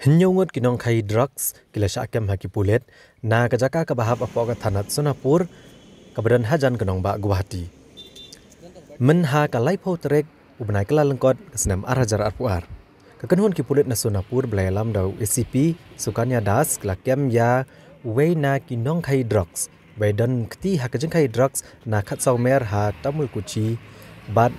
Hinyungut kinong kai drugs kila sa akem haki pulet na kajaka kabahap apo ka thanat sunapur kabaran hajan kinong ba guwahati. Men ha kalai po terek ubenai kala lengkot kesenam arhajar arpuar. Kekenuhun ki pulet na sunapur belayalam dau SCP sukanya das kila kem ya wei na kinong kai drugs wei dan kti ha kajeng kai drugs na katsaw mer ha tamul kuci bat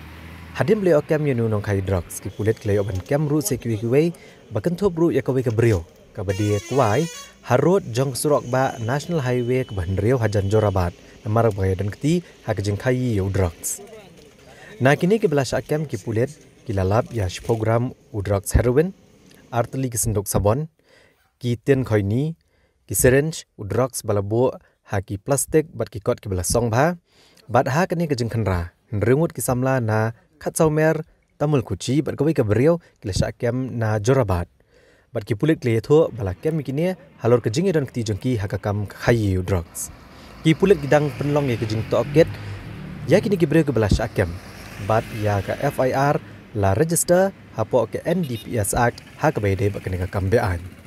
hadim le okem yunu nong khai drugs ki pulet klei oban kem ru sekwi kwei bakan thop ru yakowe ke brio kabadi kwai harot jong surok ba national highway ke bandrio hajan jorabat namarak bhaye dan kti hak jing khai yu drugs nakini ke blash akem ki pulet ki lalap yash program u drugs heroin artli ki sindok sabon ki ten khoi ni ki syringe u drugs balabo haki plastic bat ki kot ki blasong ba bat ha kani ke jing khanra ngrimut ki samla na khat sau mer tamul kuchi bat kawai ka brio kila sha kem na jorabat bat ki pulit kle tho bala kem mikine halor ka jingi don kti jonki hakakam khayi u drugs ki pulit gidang penlong ye ka jing to get ya kini ki brio ka bala sha kem bat ya ka fir la register hapo ke ndps act hakabe de bakne ka kambe ani